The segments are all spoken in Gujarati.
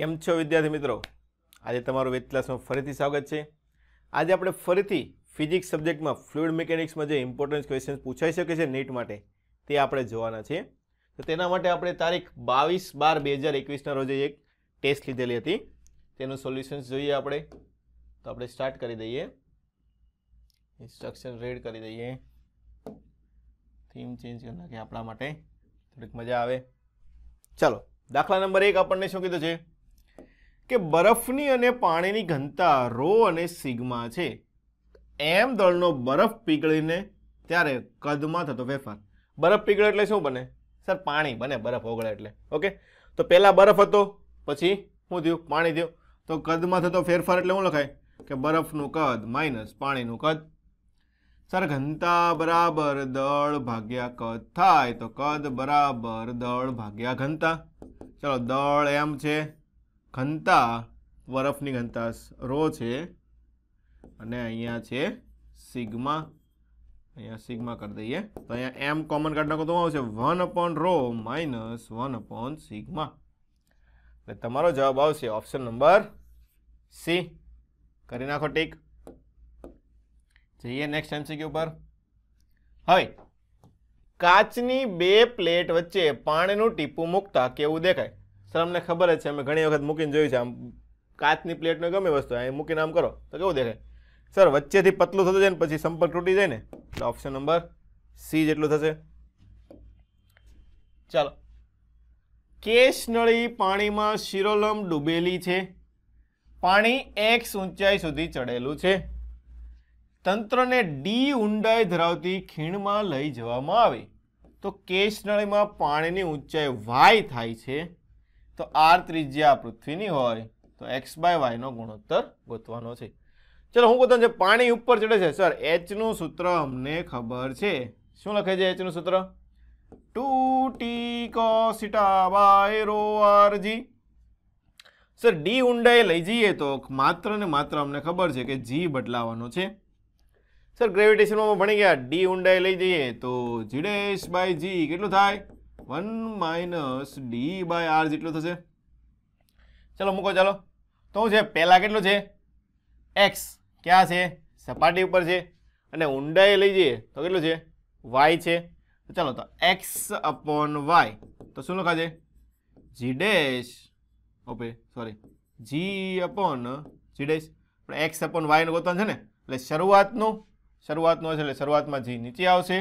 કેમ છો વિદ્યાર્થી મિત્રો આજે તમારું વેદ ક્લાસમાં ફરીથી સ્વાગત છે આજે આપણે ફરીથી ફિઝિક્સ સબ્જેક્ટમાં ફ્લુઇડ મિકેનિક્સમાં જે ઇમ્પોર્ટન્ટ ક્વેશ્ચન પૂછાઈ શકે છે નેટ માટે તે આપણે જોવાના છે તો તેના માટે આપણે તારીખ બાવીસ બાર બે હજાર એકવીસના રોજે એક ટેસ્ટ લીધેલી હતી તેનું સોલ્યુશન્સ જોઈએ આપણે તો આપણે સ્ટાર્ટ કરી દઈએ ઇન્સ્ટ્રક્શન રેડ કરી દઈએ થીમ ચેન્જ કરી નાખીએ આપણા માટે થોડીક મજા આવે ચાલો દાખલા નંબર એક આપણને શું કીધું છે કે બરફની અને પાણીની ઘનતા રો અને સિગ્મા છે એમ દળનો બરફ પીગળીને ત્યારે કદમાં થતો ફેરફાર બરફ પીગળે એટલે શું બને સર પાણી બને બરફ ઓગળે એટલે ઓકે તો પહેલાં બરફ હતો પછી શું થયું પાણી થયું તો કદમાં થતો ફેરફાર એટલે શું લખાય કે બરફનું કદ માઇનસ પાણીનું કદ સર ઘનતા બરાબર દળ ભાગ્યા કદ થાય તો કદ બરાબર દળ ભાગ્યા ઘનતા ચલો દળ એમ છે ઘનતા બરફની ઘનતા રો છે અને અહીંયા છે સિગ્મા અહીંયા સિગ્મા કરી દઈએ તો અહીંયા એમ કોમન કાઢ નાખો તો આવશે one upon rho minus one upon sigma એટલે તમારો જવાબ આવશે ઓપ્શન નંબર સી કરી નાખો ટીક જઈએ નેક્સ્ટ એમસીક્યુ પર હવે કાચની બે પ્લેટ વચ્ચે પાણીનું ટીપું મૂકતા કેવું દેખાય સર અમને ખબર જ છે અમે ઘણી વખત મૂકીને જોયું છે આમ કાચની પ્લેટને ગમે વસ્તુ અહીં મૂકીને આમ કરો તો કેવું દેખાય સર વચ્ચેથી પતલું થતું જાય ને પછી સંપર્ક તૂટી જાય ને એટલે ઓપ્શન નંબર સી જેટલું થશે ચાલો કેશ નળી પાણીમાં શિરોલમ ડૂબેલી છે પાણી એક્સ ઊંચાઈ સુધી ચડેલું છે તંત્રને ડી ઊંડાઈ ધરાવતી ખીણમાં લઈ જવામાં આવે તો કેશ નળીમાં પાણીની ઊંચાઈ વાય થાય છે તો આર ત્રિજ્યા પૃથ્વીની હોય તો એક્સ બાય વાયનો ગુણોત્તર ગોતવાનો છે ચલો હું ગોતવાનું છે પાણી ઉપર ચડે છે સર એચનું સૂત્ર અમને ખબર છે શું લખે છે એચનું સૂત્ર two T cos theta by rho R G સર ડી ઊંડાએ લઈ જઈએ તો માત્ર ને માત્ર અમને ખબર છે કે જી બદલાવાનો છે સર ગ્રેવિટેશનમાં ભણી ગયા ડી ઊંડાએ લઈ જઈએ તો જીડેશ બાય જી કેટલું થાય one minus D by R જેટલું થશે ચલો મૂકો ચાલો તો શું છે પહેલાં કેટલું છે એક્સ ક્યાં છે સપાટી ઉપર છે અને ઊંડાઈ લઈ જઈએ તો કેટલું છે વાય છે તો ચાલો તો એક્સ અપોન વાય તો શું લખાશે G dash okay sorry G upon G dash પણ એક્સ અપોન વાયનું ગોતવાનું છે ને એટલે શરૂઆતનું શરૂઆતનું હશે એટલે શરૂઆતમાં જી નીચે આવશે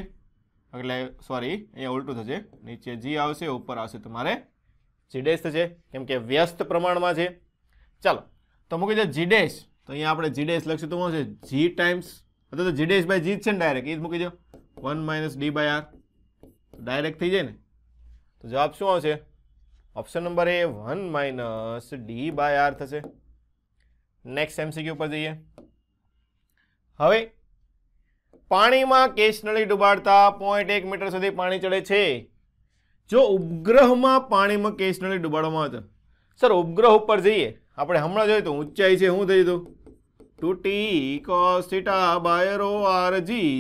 એટલે સોરી અહીંયા ઉલટું થશે નીચે જી આવશે ઉપર આવશે તમારે જીડેશ થશે કેમ કે વ્યસ્ત પ્રમાણમાં છે ચાલો તો મૂકી દે જીડેશ તો અહીંયા આપણે જીડેશ લખશું તો શું છે જી ટાઈમ્સ અથવા તો જીડેશ બાય જી છે ને ડાયરેક્ટ એ જ મૂકી દો one minus D by R direct થઈ જાય ને તો જવાબ શું આવશે option number A one minus D by R થશે નેક્સ્ટ એમસીક્યુ પર જઈએ હવે પાણીમાં કેશ નળી ડુબાડતા પોઈન્ટ એક મીટર સુધી પાણી ચડે છે જો ઉપગ્રહમાં પાણીમાં કેશ નળી ડુબાડવામાં આવે સર ઉપગ્રહ ઉપર જઈએ આપણે હમણાં જોઈએ તો ઊંચાઈ છે શું થઈ હતું two T cos by rho R G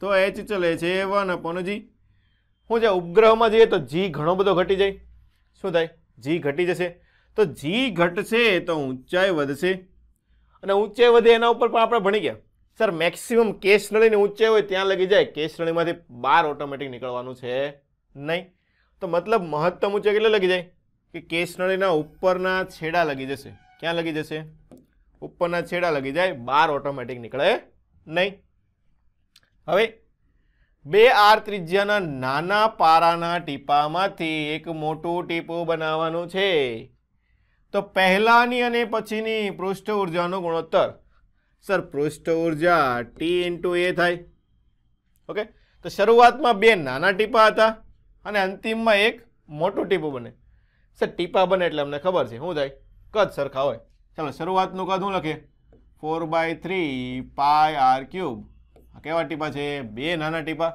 તો એચ ચલે છે વન અપોન જી શું છે ઉપગ્રહમાં જઈએ તો જી ઘણો બધો ઘટી જાય શું થાય જી ઘટી જશે તો જી ઘટશે તો ઊંચાઈ વધશે અને ઊંચાઈ વધે એના ઉપર પણ આપણે ભણી ગયા સર મેક્સિમમ કેશ નળીની ઊંચાઈ હોય ત્યાં લગી જાય કેશ નળીમાંથી બાર ઓટોમેટિક નીકળવાનું છે નહીં તો મતલબ મહત્તમ ઊંચે કેટલે લગી જાય કે કેશ નળીના ઉપરના છેડા લગી જશે ક્યાં લગી જશે ઉપરના છેડા લગી જાય બાર ઓટોમેટિક નીકળે નહીં હવે બે આર ત્રિજ્યાના નાના પારાના ટીપામાંથી એક મોટું ટીપું બનાવવાનું છે તો પહેલાંની અને પછીની પૃષ્ઠ ઉર્જાનો ગુણોત્તર સર પૃષ્ઠ ઉર્જા ટી ઇન્ટુ એ થાય ઓકે તો શરૂઆતમાં બે નાના ટીપા હતા અને અંતિમમાં એક મોટું ટીપું બને સર ટીપા બને એટલે અમને ખબર છે શું થાય કદ સરખા હોય ચાલો શરૂઆતનું કદ શું લખીએ four by three pi R cube કેવા ટીપા છે બે નાના ટીપા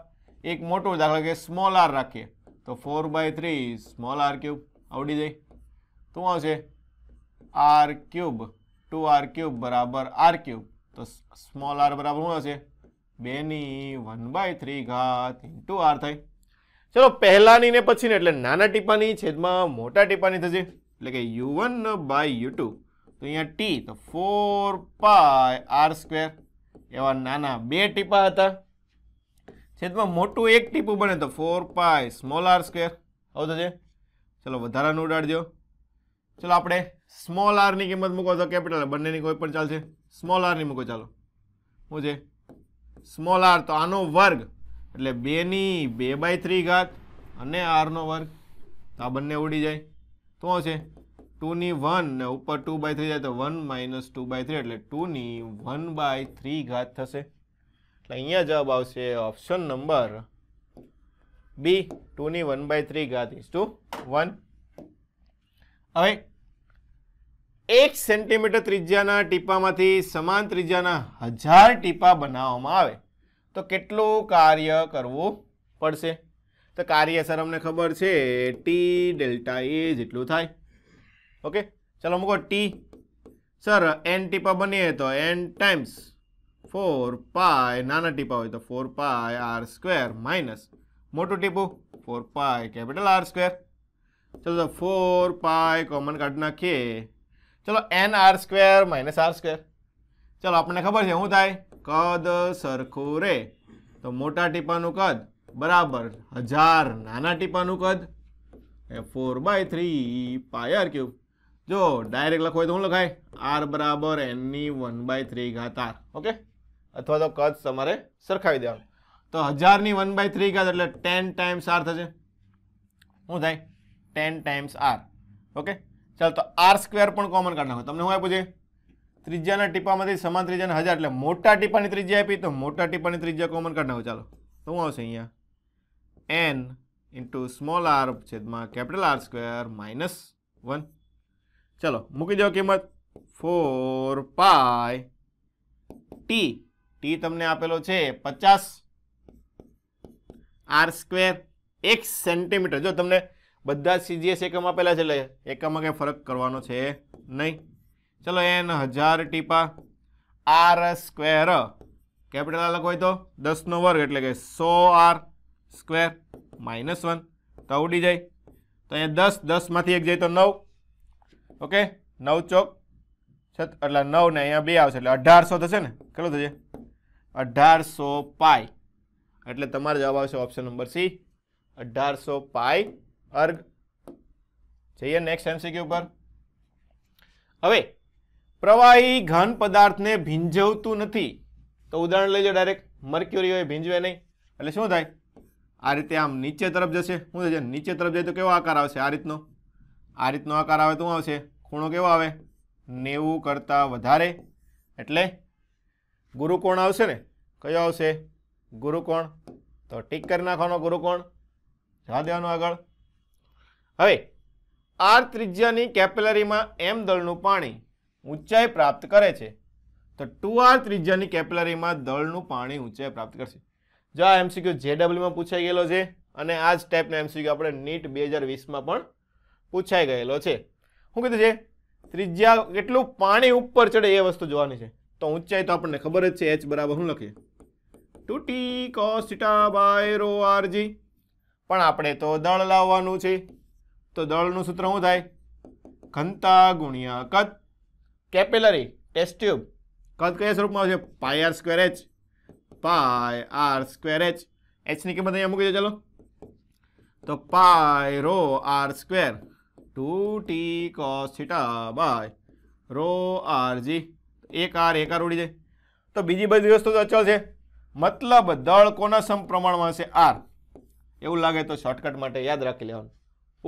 એક મોટું દાખલા કે સ્મોલ આર રાખીએ તો four by three small R cube આવડી જાય તો આવશે R cube two R cube બરાબર આર ક્યુબ તો સ્મોલ આર બરાબર શું હશે બેની વન બાય થ્રી ઘાત ઇન્ટુ આર થાય ચલો પહેલાની ને પછી ને એટલે નાના ટીપાની છેદમાં મોટા ટીપાની થશે એટલે કે U one by U two તો અહીંયા ટી તો ફોર પાય આર સ્ક્વેર એવા નાના બે ટીપા હતા છેદમાં મોટું એક ટીપું બને તો four pi small R square આવું થશે ચલો વધારાનું ઉડાડજો ચલો આપણે સ્મોલ આરની કિંમત મૂકો તો કેપિટલ બંનેની કોઈ પણ ચાલશે સ્મોલ આરની મૂકો ચાલો શું છે સ્મોલ આર તો આનો વર્ગ એટલે બેની બે બાય થ્રી ઘાત અને આરનો વર્ગ તો આ બંને ઉડી જાય તો છે ટુની વન ને ઉપર ટુ બાય થ્રી જાય તો one minus two by three એટલે ટુની વન બાય થ્રી ઘાત થશે એટલે અહીંયા જવાબ આવશે ઓપ્શન નંબર બી ટુની વન બાય થ્રી ઘાત ઇઝ ટુ વન હવે એક સેન્ટીમીટર ત્રિજ્યાના ટીપામાંથી સમાન ત્રિજ્યાના હજાર ટીપા બનાવવામાં આવે તો કેટલું કાર્ય કરવું પડશે તો કાર્ય સર અમને ખબર છે ટી ડેલ્ટા એ જેટલું થાય ઓકે ચાલો મૂકો ટી સર એન ટીપા બનીએ તો એન ટાઈમ્સ ફોર પાય નાના ટીપા હોય તો four pi R square minus મોટું ટીપું four pi capital R square ચાલો ફોર પાય કોમન કાઢી નાખીએ ચલો N R square minus R square ચલો આપણને ખબર છે શું થાય કદ સરખું રે તો મોટા ટીપાનું કદ બરાબર હજાર નાના ટીપાનું કદ એ four by three pi R cube જો ડાયરેક્ટ લખો હોય તો શું લખાય આર બરાબર એનની વન બાય થ્રી ઘાત આર ઓકે અથવા તો કદ તમારે સરખાવી દેવાનું તો હજારની વન બાય થ્રી ઘાત એટલે ટેન ટાઈમ્સ આર થશે શું થાય ટેન ટાઈમ્સ આર ઓકે ચાલો તો આર સ્ક્વેર પણ કોમન કાઢ નાખો તમને હું આપ્યું છે ત્રિજ્યાના ટીપામાંથી સમાન ત્રિજ્યાના હજાર એટલે મોટા ટીપાની ત્રિજ્યા આપી તો મોટા ટીપાની ત્રિજ્યા કોમન કાઢ નાખો ચાલો તો શું આવશે અહીંયા એન ઇન્ટુ સ્મોલ આર છેદમાં capital R square minus one ચાલો મૂકી દો કિંમત ફોર પાય ટી ટી તમને આપેલો છે પચાસ આર સ્ક્વેર એક સેન્ટીમીટર જો તમને બધા જ સીજીએસ એકમ આપેલા છે એટલે એકમમાં કંઈ ફરક કરવાનો છે નહીં ચલો એન હજાર ટીપા આર સ્ક્વેર કેપિટલ અલગ હોય તો દસનો વર્ગ એટલે કે સો આર સ્ક્વેર માઇનસ વન તો ઉડી જાય તો અહીંયા દસ દસમાંથી એક જાય તો નવ ઓકે નવ ચોક છત એટલે નવ ને અહીંયા બે આવશે એટલે અઢારસો થશે ને કેટલું થશે અઢારસો પાય એટલે તમારો જવાબ આવશે ઓપ્શન નંબર સી અઢારસો પાય અર્ગ જઈએ નેક્સ્ટ એમસીક્યુ પર હવે પ્રવાહી ઘન પદાર્થને ભીંજવતું નથી તો ઉદાહરણ લઈ જાઓ ડાયરેક્ટ મર્ક્યુરી હોય ભીંજવે નહીં એટલે શું થાય આ રીતે આમ નીચે તરફ જશે શું થશે નીચે તરફ જાય તો કેવો આકાર આવશે આ રીતનો આ રીતનો આકાર આવે તો શું આવશે ખૂણો કેવો આવે નેવું કરતાં વધારે એટલે ગુરુકોણ આવશે ને કયો આવશે ગુરુકોણ તો ટીક કરી નાખવાનો ગુરુકોણ જવા દેવાનું આગળ હવે આર ત્રિજ્યાની કેપેલરીમાં એમ દળનું પાણી ઊંચાઈ પ્રાપ્ત કરે છે તો ટુ આર ત્રિજ્યાની કેપેલરીમાં દળનું પાણી ઊંચાઈ પ્રાપ્ત કરશે જો આ એમસીક્યુ જેડબલ્યુમાં પૂછાઈ ગયેલો છે અને આ જ ટાઈપનો એમસીક્યુ આપણે નીટ બે હજાર વીસમાં પણ પૂછાઈ ગયેલો છે શું કીધું છે ત્રિજ્યા કેટલું પાણી ઉપર ચડે એ વસ્તુ જોવાની છે તો ઊંચાઈ તો આપણને ખબર જ છે એચ બરાબર હું લખીએ two T cos by rho R G પણ આપણે તો દળ લાવવાનું છે તો દળનું સૂત્ર શું થાય ઘનતા ગુણ્યા કદ કેપેલરી ટેસ્ટ્યુબ કદ કયા સ્વરૂપમાં આવશે pi R square H pi R square H એચની કિંમત અહીંયા મૂકી દો ચાલો તો pi rho R square two T cos by rho R G એક આર એક આર ઉડી જાય તો બીજી બધી વસ્તુ તો અચળ છે મતલબ દળ કોના સમપ્રમાણમાં હશે આર એવું લાગે તો શોર્ટકટ માટે યાદ રાખી લેવાનું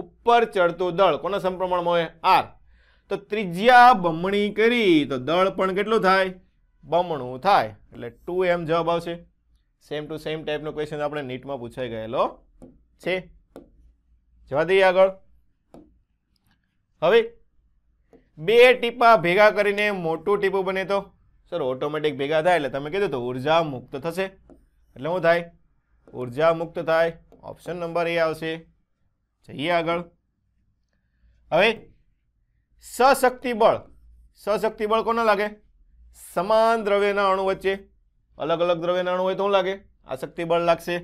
ઉપર ચડતું દળ કોના સંપ્રમણમાં હોય આર તો ત્રિજ્યા બમણી કરી તો દળ પણ કેટલું થાય બમણું થાય એટલે ટુ એમ જવાબ આવશે સેમ ટુ સેમ ટાઈપનો ક્વેશ્ચન આપણે નીટમાં પૂછાઈ ગયેલો છે જવા દઈએ આગળ હવે બે ટીપા ભેગા કરીને મોટું ટીપું બને તો સર ઓટોમેટિક ભેગા થાય એટલે તમે કીધું તો ઉર્જા મુક્ત થશે એટલે શું થાય ઉર્જા મુક્ત થાય ઓપ્શન નંબર એ આવશે જઈએ આગળ હવે સશક્તિબળ સશક્તિબળ સશક્તિ કોના લાગે સમાન દ્રવ્યના અણુ વચ્ચે અલગ અલગ દ્રવ્યના અણુ હોય તો શું લાગે આ શક્તિ લાગશે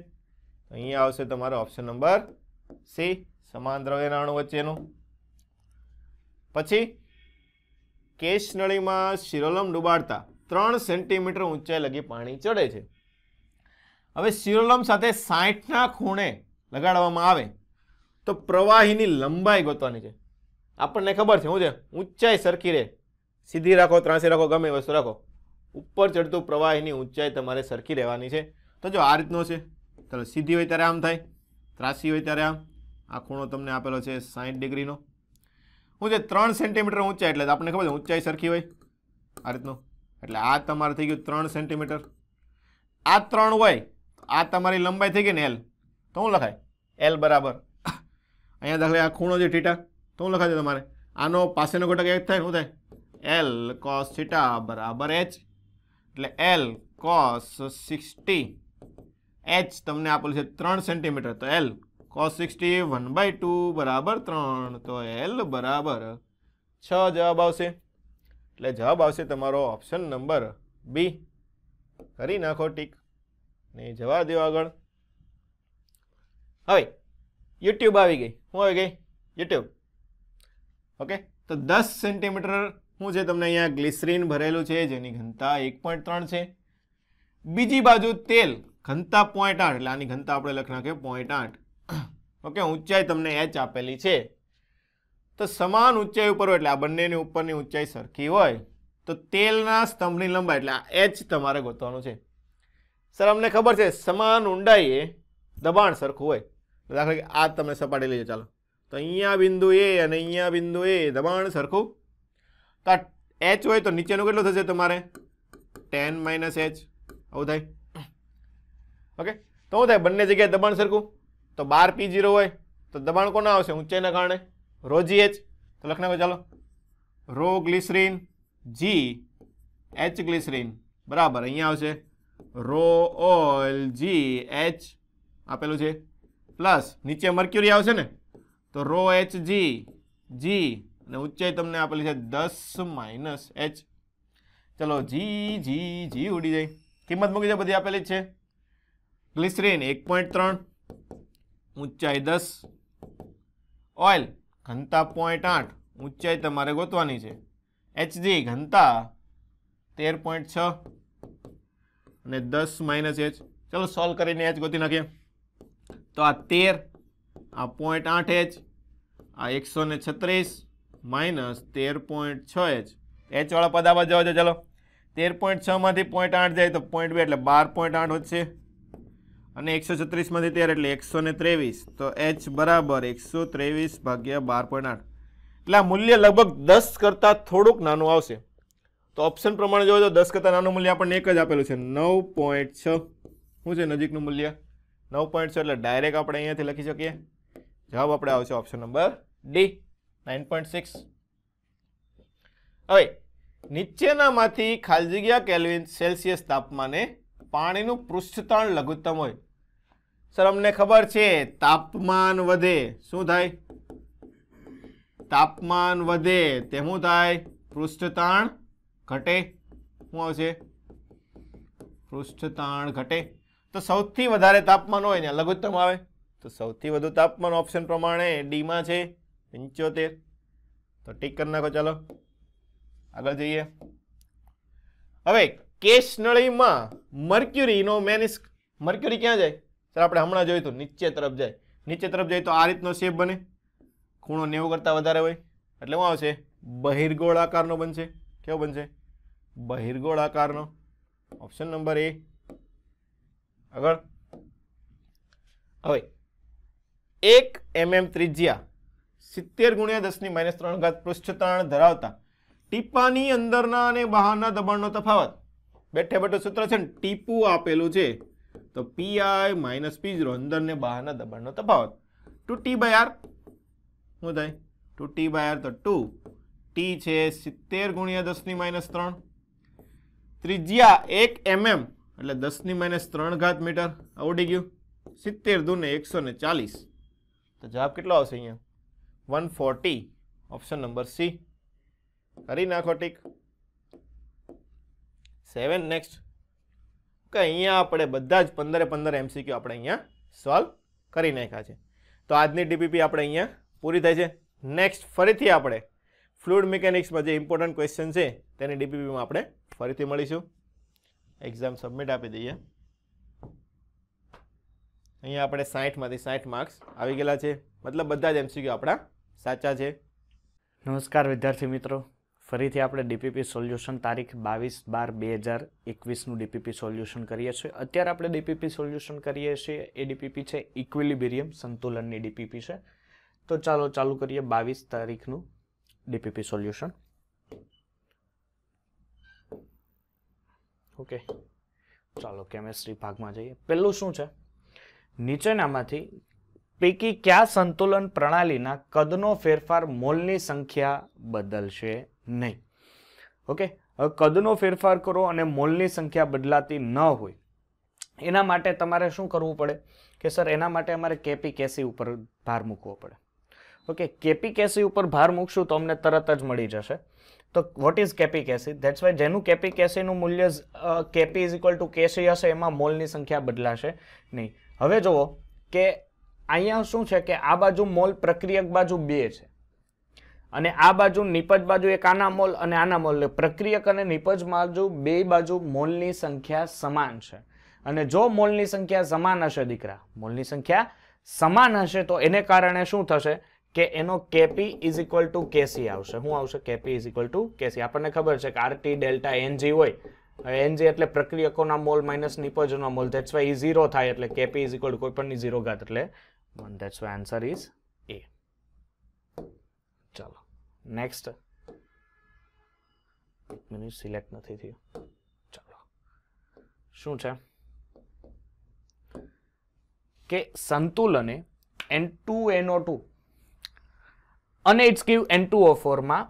અહીંયા આવશે તમારો ઓપ્શન નંબર સી સમાન દ્રવ્યના અણુ વચ્ચેનું પછી કેશનળીમાં શિરોલમ ડુબાડતા ત્રણ સેન્ટીમીટર ઊંચાઈ લગી પાણી ચડે છે હવે શિરોલમ સાથે સાઠના ખૂણે લગાડવામાં આવે તો પ્રવાહીની લંબાઈ ગોતવાની છે આપણને ખબર છે શું છે ઊંચાઈ સરખી રહે સીધી રાખો ત્રાંસી રાખો ગમે વસ્તુ રાખો ઉપર ચડતું પ્રવાહીની ઊંચાઈ તમારે સરખી રહેવાની છે તો જો આ રીતનો છે ચાલો સીધી હોય ત્યારે આમ થાય ત્રાસી હોય ત્યારે આમ આ ખૂણો તમને આપેલો છે સાઠ ડિગ્રીનો શું છે ત્રણ સેન્ટીમીટર ઊંચાઈ એટલે આપણને ખબર છે ઊંચાઈ સરખી હોય આ રીતનો એટલે આ તમારે થઈ ગયું ત્રણ સેન્ટીમીટર આ ત્રણ હોય આ તમારી લંબાઈ થઈ ગઈ ને એલ તો શું લખાય એલ બરાબર અહીંયા દાખલે આ ખૂણો જે ટીટા તો હું લખાજો તમારે આનો પાસેનો ઘટક એક થાય શું થાય એલ કોસ થીટા બરાબર એચ એટલે એલ કોસ સિક્સટી એચ તમને આપેલું છે ત્રણ સેન્ટીમીટર તો L cos sixty one by two બરાબર ત્રણ તો એલ બરાબર છ જવાબ આવશે એટલે જવાબ આવશે તમારો ઓપ્શન નંબર બી કરી નાખો ટીક ને જવા દેવો આગળ હવે યુટ્યુબ આવી ગઈ શું આવી ગઈ યુટ્યુબ ઓકે તો દસ સેન્ટીમીટર શું છે તમને અહીંયા ગ્લિસરીન ભરેલું છે જેની ઘનતા એક પોઈન્ટ ત્રણ છે બીજી બાજુ તેલ ઘનતા પોઈન્ટ આઠ એટલે આની ઘનતા આપણે લખી નાખીએ પોઈન્ટ આઠ ઓકે ઊંચાઈ તમને એચ આપેલી છે તો સમાન ઊંચાઈ ઉપર હોય એટલે આ બંનેની ઉપરની ઊંચાઈ સરખી હોય તો તેલના સ્તંભની લંબાઈ એટલે આ એચ તમારે ગોતવાનું છે સર અમને ખબર છે સમાન ઊંડાઈએ દબાણ સરખું હોય તો દાખલા કે આ તમે સપાટી લઈએ ચાલો તો અહીંયા બિંદુ એ અને અહીંયા બિંદુ એ દબાણ સરખું તો આ એચ હોય તો નીચેનું કેટલું થશે તમારે ટેન માઇનસ એચ આવું થાય ઓકે તો શું થાય બંને જગ્યાએ દબાણ સરખું તો બાર પી જીરો હોય તો દબાણ કોના આવશે ઊંચાઈના કારણે રો જી એચ તો લખનાખો ચાલો rho glycerine G H glycerine બરાબર અહીંયા આવશે રો ઓલ જી એચ આપેલું છે પ્લસ નીચે મર્ક્યુરી આવશે ને તો રો એચ જી જી અને ઊંચાઈ તમને આપેલી છે દસ માઇનસ એચ ચલો જી જી જી ઉડી જાય કિંમત મૂકી જાય બધી આપેલી છે ગ્લિસરીન એક પોઈન્ટ ત્રણ ઊંચાઈ દસ ઓઇલ ઘનતા પોઈન્ટ આઠ ઊંચાઈ તમારે ગોતવાની છે એચજી ઘનતા તેર પોઈન્ટ છ અને દસ માઇનસ એચ ચલો સોલ્વ કરીને એચ ગોતી નાખીએ તો આ તેર આ પોઈન્ટ આઠ એચ આ એકસો ને છત્રીસ માઇનસ તેર પોઈન્ટ છ એચ એચવાળા પદ આવા જવા છે ચલો તેર પોઈન્ટ છમાંથી પોઈન્ટ આઠ જાય તો પોઈન્ટ બે એટલે બાર પોઈન્ટ આઠ વધશે અને એકસો છત્રીસમાંથી તેર એટલે એકસો ને ત્રેવીસ તો એચ બરાબર એકસો ત્રેવીસ ભાગ્યા બાર પોઈન્ટ આઠ એટલે આ મૂલ્ય લગભગ દસ કરતાં થોડુંક નાનું આવશે તો ઓપ્શન પ્રમાણે જોવો તો દસ કરતાં નાનું મૂલ્ય આપણને એક જ આપેલું છે નવ પોઈન્ટ છ શું છે નજીકનું મૂલ્ય નવ પોઈન્ટ છે એટલે ડાયરેક્ટ આપણે અહીંયાથી લખી શકીએ જવાબ આપણે આવશે option number D nine point six હવે નીચેનામાંથી ખાલી જગ્યા કેલ્વિન સેલ્સિયસ તાપમાને પાણીનું પૃષ્ઠતાણ લઘુત્તમ હોય સર અમને ખબર છે તાપમાન વધે શું થાય તાપમાન વધે તે શું થાય પૃષ્ઠતાણ ઘટે શું આવશે પૃષ્ઠતાણ ઘટે તો સૌથી વધારે તાપમાન હોય ને લઘુત્તમ આવે તો સૌથી વધુ તાપમાન ઓપ્શન પ્રમાણે ડીમાં છે પંચોતેર તો ટીક કરી નાખો ચાલો આગળ જઈએ હવે કેશ નળીમાં મર્ક્યુરીનો મેનિસ મર્ક્યુરી ક્યાં જાય ચાલો આપણે હમણાં જોયું તો નીચે તરફ જાય નીચે તરફ જાય તો આ રીતનો શેપ બને ખૂણો નેવું કરતાં વધારે હોય એટલે શું આવશે બહિર્ગોળ આકારનો બનશે કેવો બનશે બહિર્ગોળ આકારનો ઓપ્શન નંબર એ આગળ હવે એક એમએમ ત્રિજ્યા સિત્તેર ગુણ્યા દસની માઇનસ ત્રણ ઘાત પૃષ્ઠતાણ ધરાવતા ટીપાની અંદરના અને બહારના દબાણનો તફાવત બેઠે બેઠો સૂત્ર છે ને ટીપુ આપેલું છે તો પી આઈ માઇનસ પી ઝીરો અંદર ને બહારના દબાણનો તફાવત ટુ ટી બાય આર શું થાય ટુ ટી બાય આર તો ટુ ટી છે સિત્તેર ગુણ્યા દસની માઇનસ ત્રણ ત્રિજ્યા એક એમએમ એટલે દસની માઇનસ ત્રણ ઘાત મીટર આવડી ગયું સિત્તેર દૂને એકસો ને ચાલીસ તો જવાબ કેટલો આવશે અહીંયા one forty option number C કરી નાખો ટીક સેવન નેક્સ્ટ કે અહીંયા આપણે બધા જ પંદરે પંદર એમસીક્યુ આપણે અહીંયા સોલ્વ કરી નાખ્યા છે તો આજની ડીપીપી આપણે અહીંયા પૂરી થાય છે નેક્સ્ટ ફરીથી આપણે ફ્લુડ મિકેનિક્સમાં જે ઇમ્પોર્ટન્ટ ક્વેશ્ચન છે તેની ડીપીપીમાં આપણે ફરીથી મળીશું એક્ઝામ સબમિટ આપી દઈએ અહીંયા આપણે સાઠમાંથી સાઠ માર્ક્સ આવી ગયેલા છે મતલબ બધા જ એમસીક્યુ આપણા સાચા છે નમસ્કાર વિદ્યાર્થી મિત્રો ફરીથી આપણે ડીપીપી સોલ્યુશન તારીખ બાવીસ બાર બે હજાર એકવીસનું ડીપીપી સોલ્યુશન કરીએ છીએ અત્યારે આપણે ડીપીપી સોલ્યુશન કરીએ છીએ એ ડીપીપી છે ઇક્વિલિબિરિયમ સંતુલનની ડીપીપી છે તો ચાલો ચાલુ કરીએ બાવીસ તારીખનું ડીપીપી સોલ્યુશન ઓકે ચાલો કેમેસ્ટ્રી ભાગમાં જઈએ પહેલું શું છે નીચેનામાંથી પૈકી કયા સંતુલન પ્રણાલીના કદનો ફેરફાર મોલની સંખ્યા બદલશે નહીં ઓકે હવે કદનો ફેરફાર કરો અને મોલની સંખ્યા બદલાતી ન હોય એના માટે તમારે શું કરવું પડે કે સર એના માટે અમારે કેપી કેસી ઉપર ભાર મૂકવો પડે ઓકે કેપિક એસિડ ઉપર ભાર મૂકશું તો અમને તરત જ મળી જશે તો વોટ ઇઝ કેપિક એસિડ ધેટ્સ વાય જેનું કેપિક એસિડનું મૂલ્ય Kp is equal to Kc હશે એમાં મોલની સંખ્યા બદલાશે નહીં હવે જુઓ કે અહીંયા શું છે કે આ બાજુ મોલ પ્રક્રિયક બાજુ બે છે અને આ બાજુ નિપજ બાજુ એક આના મોલ અને આના મોલ પ્રક્રિયક અને નિપજ બાજુ બે બાજુ મોલની સંખ્યા સમાન છે અને જો મોલની સંખ્યા સમાન હશે દીકરા મોલની સંખ્યા સમાન હશે તો એને કારણે શું થશે કે એનો Kp is equal to Kc આવશે શું આવશે Kp is equal to Kc આપણને ખબર છે કે આરટી ડેલ્ટા એનજી હોય એનજી એટલે પ્રક્રિયકોના મોલ માઇનસ નિપજનો મોલ ધેટ્સ વાય ઈ ઝીરો થાય એટલે કેપી ઇઝ ઇક્વલ ટુ કોઈ પણની ઝીરો ઘાત એટલે one that's why answer is A ચાલો નેક્સ્ટ મેનુ સિલેક્ટ નથી થયું ચાલો શું છે કે સંતુલને એન ટુ એનઓ ટુ અને it's give N two O ફોરમાં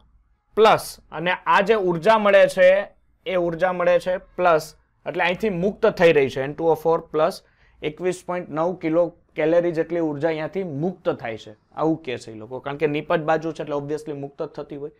પ્લસ અને આ જે ઉર્જા મળે છે એ ઉર્જા મળે છે પ્લસ એટલે અહીંથી મુક્ત થઈ રહી છે N two O four plus એકવીસ પોઈન્ટ નવ કિલો કેલેરી જેટલી ઉર્જા અહીંયાથી મુક્ત થાય છે આવું કહે છે એ લોકો કારણ કે નીપજ બાજુ છે એટલે ઓબ્વિયસલી મુક્ત થતી હોય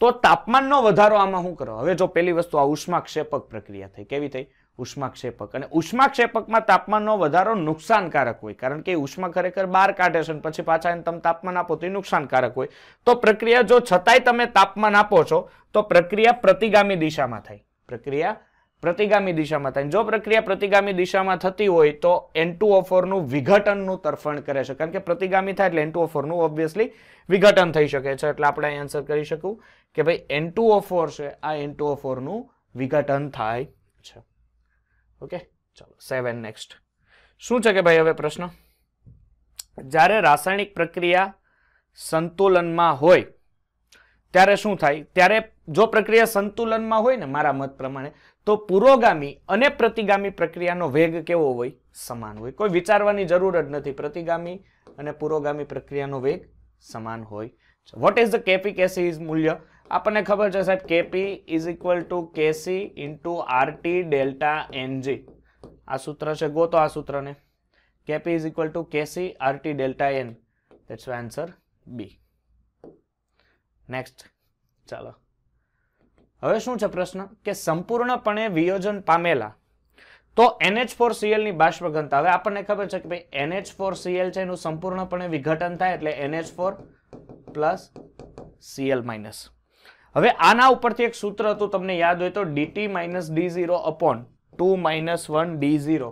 તો તાપમાનનો વધારો આમાં શું કરો હવે જો પહેલી વસ્તુ આ ઉષ્માક્ષેપક પ્રક્રિયા થઈ કેવી થઈ ઉષ્માક્ષેપક અને ઉષ્માક્ષેપકમાં તાપમાનનો વધારો નુકસાનકારક હોય કારણ કે ઉષ્મા ખરેખર બહાર કાઢે છે પછી પાછા એને તમે તાપમાન આપો તો નુકસાનકારક હોય તો પ્રક્રિયા જો છતાંય તમે તાપમાન આપો છો તો પ્રક્રિયા પ્રતિગામી દિશામાં થાય પ્રક્રિયા પ્રતિગામી દિશામાં થાય જો પ્રક્રિયા પ્રતિગામી દિશામાં થતી હોય તો એન ઓફોરનું વિઘટનનું તરફણ કરે છે કારણ કે પ્રતિગામી થાય એટલે એન નું ઓબ્વિયસલી વિઘટન થઈ શકે છે એટલે આપણે અહીં આન્સર કરી શકું કે ભાઈ એન છે આ એન ઓફોરનું વિઘટન થાય છે ઓકે ચાલો સેવન નેક્સ્ટ શું છે કે ભાઈ હવે પ્રશ્ન જ્યારે રાસાયણિક પ્રક્રિયા સંતુલનમાં હોય ત્યારે શું થાય ત્યારે જો પ્રક્રિયા સંતુલનમાં હોય ને મારા મત પ્રમાણે તો પુરોગામી અને પ્રતિગામી પ્રક્રિયાનો વેગ કેવો હોય સમાન હોય કોઈ વિચારવાની જરૂર જ નથી પ્રતિગામી અને પુરોગામી પ્રક્રિયાનો વેગ સમાન હોય વોટ ઇઝ ધ કેપિક એસીઝ મૂલ્ય આપણને ખબર છે સાહેબ Kp is equal to Kc into RT delta n g આ સૂત્ર છે ગોતો આ સૂત્રને Kp is equal to Kc RT delta N that's answer B next ચાલો હવે શું છે પ્રશ્ન કે સંપૂર્ણપણે વિયોજન પામેલા તો એનએચ ફોર સીએલની બાષ્પ ઘનતા હવે આપણને ખબર છે કે ભાઈ એનએચ ફોર સીએલ છે એનું સંપૂર્ણપણે વિઘટન થાય એટલે NH four plus Cl minus હવે આના ઉપરથી એક સૂત્ર હતું તમને યાદ હોય તો dt minus D zero upon two minus one D zero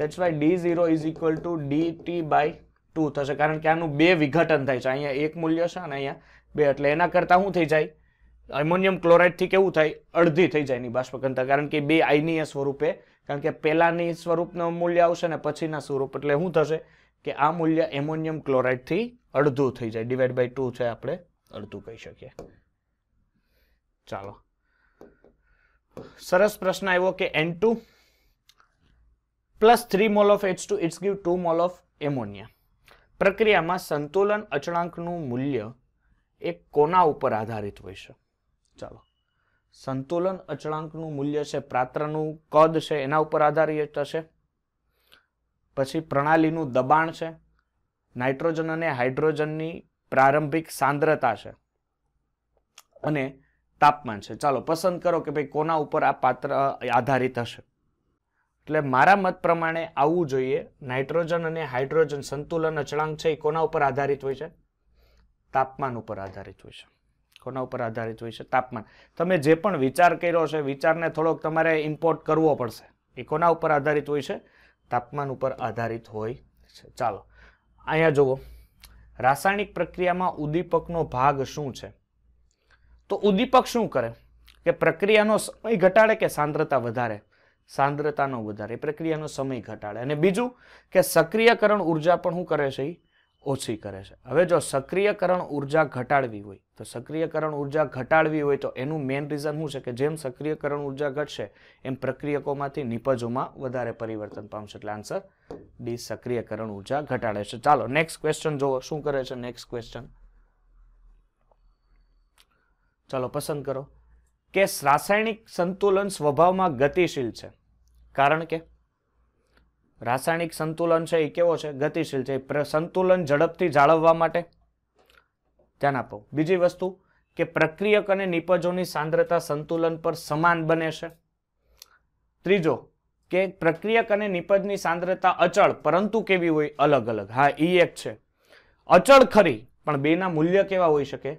that's why D zero is equal to dt by two થશે કારણ કે આનું બે વિઘટન થાય છે અહીંયા એક મૂલ્ય છે અને અહીંયા બે એટલે એના કરતાં શું થઈ જાય એમોનિયમ ક્લોરાઇડથી કેવું થાય અડધી થઈ જાય એની બાષ્પઘનતા કારણ કે બે આયનીય સ્વરૂપે કારણ કે પહેલાંની સ્વરૂપનું મૂલ્ય આવશે ને પછીના સ્વરૂપ એટલે શું થશે કે આ મૂલ્ય એમોનિયમ ક્લોરાઇડથી અડધું થઈ જાય ડિવાઈડ બાય ટુ છે આપણે અડધું કહી શકીએ ચાલો સરસ પ્રશ્ન આવ્યો કે N two plus three mole of H two it's give two mole of ammonia પ્રક્રિયામાં સંતુલન અચળાંકનું મૂલ્ય એ કોના ઉપર આધારિત હોય છે ચાલો સંતુલન અચળાંકનું મૂલ્ય છે પ્રાત્રનું કદ છે એના ઉપર આધારિત હશે પછી પ્રણાલીનું દબાણ છે નાઇટ્રોજન અને હાઇડ્રોજનની પ્રારંભિક સાંદ્રતા છે અને તાપમાન છે ચાલો પસંદ કરો કે ભાઈ કોના ઉપર આ પાત્ર આધારિત હશે એટલે મારા મત પ્રમાણે આવવું જોઈએ નાઇટ્રોજન અને હાઇડ્રોજન સંતુલન અચળાંક છે એ કોના ઉપર આધારિત હોય છે તાપમાન ઉપર આધારિત હોય છે કોના ઉપર આધારિત હોય છે તાપમાન તમે જે પણ વિચાર કર્યો છે વિચારને થોડોક તમારે ઇમ્પોર્ટ કરવો પડશે એ કોના ઉપર આધારિત હોય છે તાપમાન ઉપર આધારિત હોય છે ચાલો અહીંયા જુઓ રાસાયણિક પ્રક્રિયામાં ઉદ્દીપકનો ભાગ શું છે તો ઉદ્દીપક શું કરે કે પ્રક્રિયાનો સમય ઘટાડે કે સાંદ્રતા વધારે સાંદ્રતાનો વધારે પ્રક્રિયાનો સમય ઘટાડે અને બીજું કે સક્રિયકરણ ઉર્જા પણ શું કરે છે એ ઓછી કરે છે હવે જો સક્રિયકરણ ઉર્જા ઘટાડવી હોય તો સક્રિયકરણ ઉર્જા ઘટાડવી હોય તો એનું મેઇન રીઝન શું છે કે જેમ સક્રિયકરણ ઉર્જા ઘટશે એમ પ્રક્રિયકોમાંથી નિપજોમાં વધારે પરિવર્તન પામશે એટલે આન્સર ડી સક્રિયકરણ ઉર્જા ઘટાડે છે ચાલો નેક્સ્ટ ક્વેશ્ચન જોવો શું કરે છે નેક્સ્ટ ક્વેશ્ચન ચાલો પસંદ કરો કે રાસાયણિક સંતુલન સ્વભાવમાં ગતિશીલ છે કારણ કે રાસાયણિક સંતુલન છે એ કેવો છે ગતિશીલ છે એ સંતુલન ઝડપથી જાળવવા માટે ધ્યાન આપો બીજી વસ્તુ કે પ્રક્રિયક અને નિપજોની સાંદ્રતા સંતુલન પર સમાન બને છે ત્રીજો કે પ્રક્રિયક અને નિપજની સાંદ્રતા અચળ પરંતુ કેવી હોય અલગ અલગ હા એ એક છે અચળ ખરી પણ બેના મૂલ્ય કેવા હોઈ શકે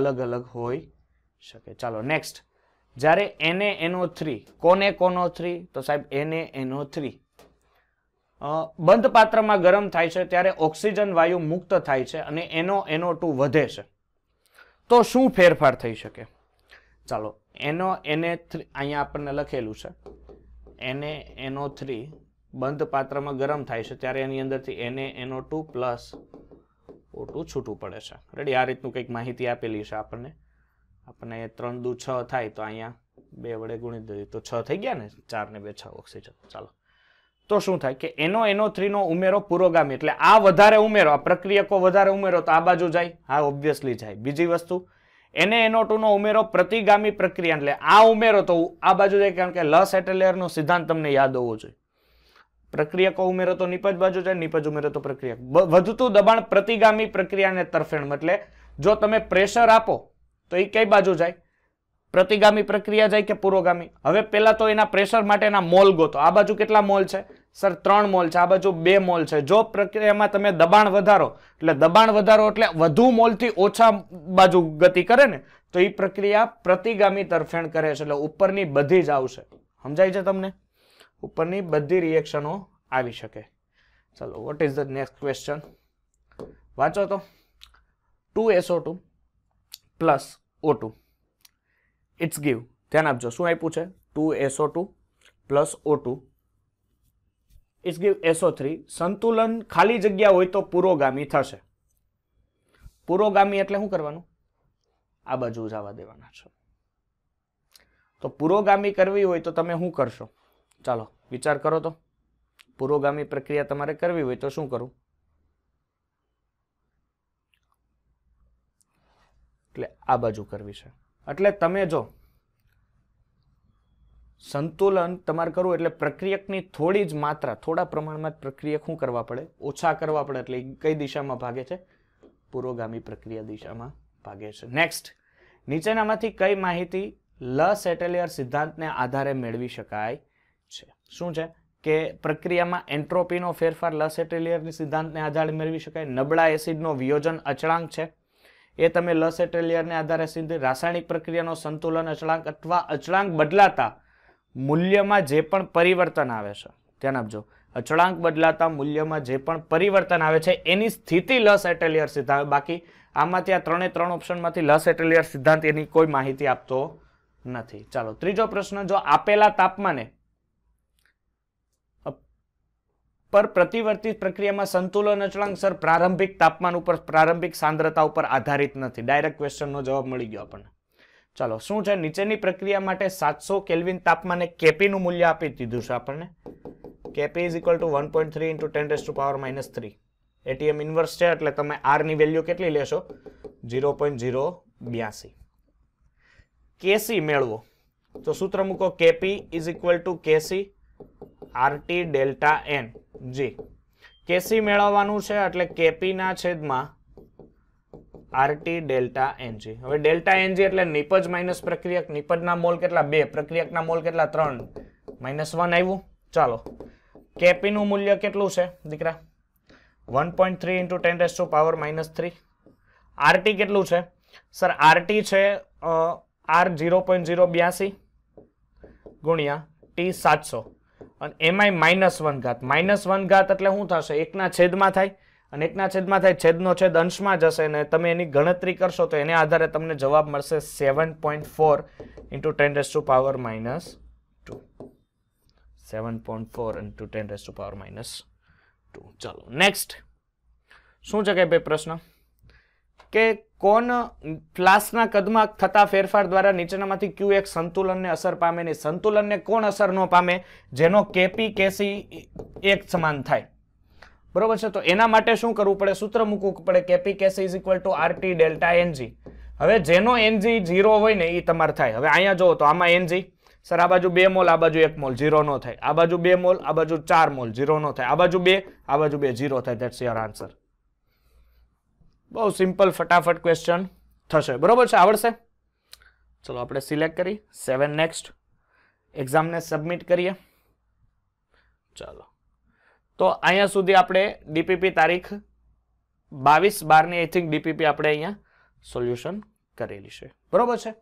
અલગ અલગ હોય શકે ચાલો નેક્સ્ટ જ્યારે એને એનો થ્રી કોને કોનો થ્રી તો સાહેબ એને એનો થ્રી બંધ પાત્રમાં ગરમ થાય છે ત્યારે ઓક્સિજન વાયુ મુક્ત થાય છે અને એનો એનો ટુ વધે છે તો શું ફેરફાર થઈ શકે ચાલો એનો એને થ્રી અહીંયા આપણને લખેલું છે એને એનો થ્રી બંધ પાત્રમાં ગરમ થાય છે ત્યારે એની અંદરથી એને એનો ટુ પ્લસ ઓટું છૂટું પડે છે રેડી આ રીતનું કંઈક માહિતી આપેલી છે આપણને આપણે ત્રણ દૂ છ થાય તો અહીંયા બે વડે ગુણી દઈએ તો છ થઈ ગયા ને ચાર ને બે છ ઓક્સિજન ચાલો તો શું થાય કે એનો એનો થ્રીનો ઉમેરો પુરોગામી એટલે આ વધારે ઉમેરો આ પ્રક્રિયકો વધારે ઉમેરો તો આ બાજુ જાય હા ઓબ્વિયસલી જાય બીજી વસ્તુ એને એનો ટુનો ઉમેરો પ્રતિગામી પ્રક્રિયા એટલે આ ઉમેરો તો આ બાજુ જાય કારણ કે લસ એટેલેયરનો સિદ્ધાંત તમને યાદ હોવો જોઈએ પ્રક્રિયકો ઉમેરો તો નિપજ બાજુ જાય નિપજ ઉમેરો તો પ્રક્રિયા વધતું દબાણ પ્રતિગામી પ્રક્રિયાને તરફેણ એટલે જો તમે પ્રેશર આપો તો એ કઈ બાજુ જાય પ્રતિગામી પ્રક્રિયા જાય કે પૂર્વગામી હવે પહેલાં તો એના પ્રેશર માટેના મોલ ગોતો આ બાજુ કેટલા મોલ છે સર ત્રણ મોલ છે આ બાજુ બે મોલ છે જો પ્રક્રિયામાં તમે દબાણ વધારો એટલે દબાણ વધારો એટલે વધુ મોલથી ઓછા બાજુ ગતિ કરે ને તો એ પ્રક્રિયા પ્રતિગામી તરફેણ કરે છે એટલે ઉપરની બધી જ આવશે સમજાય છે તમને ઉપરની બધી રિએક્શનો આવી શકે ચલો what is the next question વાંચો તો two SO two plus O two it's give ધ્યાન આપજો શું આપ્યું છે two SO two plus O two it's give SO three સંતુલન ખાલી જગ્યા હોય તો પુરોગામી થશે પુરોગામી એટલે શું કરવાનું આ બાજુ જવા દેવાના છે તો પુરોગામી કરવી હોય તો તમે શું કરશો ચાલો વિચાર કરો તો પુરોગામી પ્રક્રિયા તમારે કરવી હોય તો શું કરું એટલે આ બાજુ કરવી છે એટલે તમે જો સંતુલન તમારે કરવું એટલે પ્રક્રિયકની થોડી જ માત્રા થોડા પ્રમાણમાં જ પ્રક્રિયક શું કરવા પડે ઓછા કરવા પડે એટલે કઈ દિશામાં ભાગે છે પુરોગામી પ્રક્રિયા દિશામાં ભાગે છે નેક્સ્ટ નીચેનામાંથી કઈ માહિતી લ સેટેલિયર સિદ્ધાંતને આધારે મેળવી શકાય છે શું છે કે પ્રક્રિયામાં એન્ટ્રોપીનો ફેરફાર લ સેટેલિયરની સિદ્ધાંતને આધારે મેળવી શકાય નબળા એસિડનો વિયોજન અચળાંક છે એ તમે લસ એટેલિયરને આધારે સીધી રાસાયણિક પ્રક્રિયાનો સંતુલન અચળાંક અથવા અચળાંક બદલાતા મૂલ્યમાં જે પણ પરિવર્તન આવે છે ધ્યાન આપજો અચળાંક બદલાતા મૂલ્યમાં જે પણ પરિવર્તન આવે છે એની સ્થિતિ લસ એટેલિયર સિદ્ધાંત બાકી આમાંથી આ ત્રણે ત્રણ ઓપ્શનમાંથી લસ એટેલિયર સિદ્ધાંત એની કોઈ માહિતી આપતો નથી ચાલો ત્રીજો પ્રશ્ન જો આપેલા તાપમાને પર પ્રતિવર્તિત પ્રક્રિયામાં સંતુલન અચળાંક પ્રારંભિક તાપમાન ઉપર પ્રારંભિક સાંદ્રતા ઉપર આધારિત નથી ડાયરેક્ટ ક્વેશ્ચનનો જવાબ મળી ગયો આપણને ચાલો શું છે નીચેની પ્રક્રિયા માટે સાતસો કેલ્વિન તાપમાને કેપીનું મૂલ્ય આપી દીધું છે આપણને Kp is equal to one point three into ten to power minus three ATM inverse છે એટલે તમે આરની વેલ્યુ કેટલી લેશો ઝીરો પોઈન્ટ ઝીરો બ્યાસી કેસી મેળવો તો સૂત્ર મૂકો Kp is equal to Kc RT delta N G Kc મેળવવાનું છે એટલે કેપીના છેદમાં આરટી ડેલ્ટા એનજી હવે ડેલ્ટા એનજી એટલે નિપજ માઇનસ પ્રક્રિયક નિપજના મોલ કેટલા બે પ્રક્રિયકના મોલ કેટલા ત્રણ માઇનસ વન આવ્યું ચાલો કેપીનું મૂલ્ય કેટલું છે દીકરા one point three into ten raise to power minus three RT કેટલું છે સર આરટી છે આર ઝીરો પોઈન્ટ ઝીરો બ્યાસી ગુણ્યા ટી સાતસો અને એમાંય માઇનસ વન ઘાત માઇનસ વન ઘાત એટલે શું થશે એકના છેદમાં થાય અને એકના છેદમાં થાય છેદનો છેદ અંશમાં જશે અને તમે એની ગણતરી કરશો તો એને આધારે તમને જવાબ મળશે seven point four into ten raise to power minus two seven point four into ten raise to power minus two ચાલો નેક્સ્ટ શું છે કે ભાઈ પ્રશ્ન કે કોન ફ્લાસના કદમાં થતા ફેરફાર દ્વારા નીચેનામાંથી ક્યુ એક સંતુલનને અસર પામે નહીં સંતુલનને કોણ અસર ન પામે જેનો કેપી કેસી એક સમાન થાય બરોબર છે તો એના માટે શું કરવું પડે સૂત્ર મૂકવું પડે Kp Kc is equal to RT delta n g હવે જેનો એનજી ઝીરો હોય ને એ તમારે થાય હવે અહીંયા જુઓ તો આમાં એનજી સર આ બાજુ બે મોલ આ બાજુ એક મોલ ઝીરો નો થાય આ બાજુ બે મોલ આ બાજુ ચાર મોલ ઝીરો નો થાય આ બાજુ બે આ બાજુ બે ઝીરો થાય ધેટ્સ યોર આન્સર બહુ સિમ્પલ ફટાફટ ક્વેશ્ચન થશે બરોબર છે આવડશે ચલો આપણે સિલેક્ટ કરી સેવન નેક્સ્ટ એક્ઝામને સબમિટ કરીએ ચાલો તો અહીંયા સુધી આપણે ડીપીપી તારીખ બાવીસ બારની આઈ થિંક ડીપીપી આપણે અહીંયા સોલ્યુશન કરેલી છે બરોબર છે